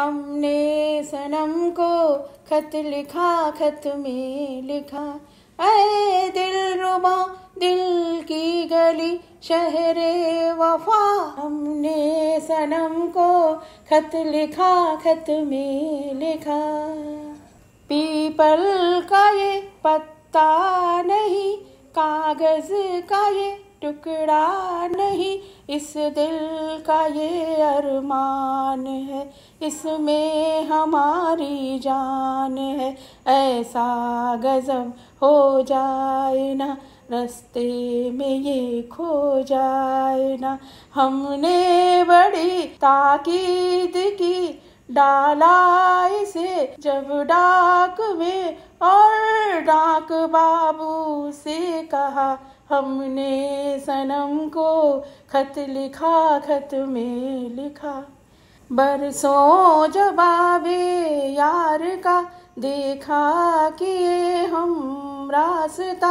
हमने सनम को खत लिखा खत में लिखा अरे दिल रुबा दिल की गली शहर वफा हमने सनम को खत लिखा खत में लिखा पीपल का ये पत्ता नहीं कागज का ये टुकड़ा नहीं इस दिल का ये अरमान है इसमें हमारी जान है ऐसा गज़ब हो जाए ना रस्ते में ये खो जाए ना हमने बड़ी ताकीद की डाला इसे जब डाक में और डाक बाबू से कहा हमने सनम को खत लिखा खत में लिखा बरसों जवाबे यार का देखा ये हम रास्ता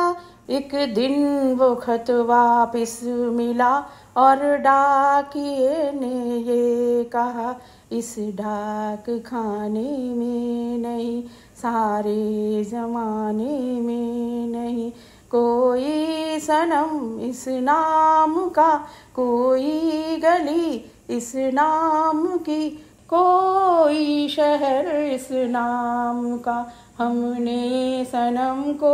एक दिन वो खत वापिस मिला और डाकिए ने ये कहा इस डाक खाने में नहीं सारे जमाने में नहीं कोई सनम इस नाम का कोई गली इस नाम की कोई शहर इस नाम का हमने सनम को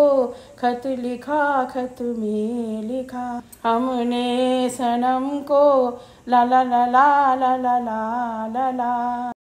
खत लिखा खत में लिखा हमने सनम को ला ला ला ला ला ला ला ला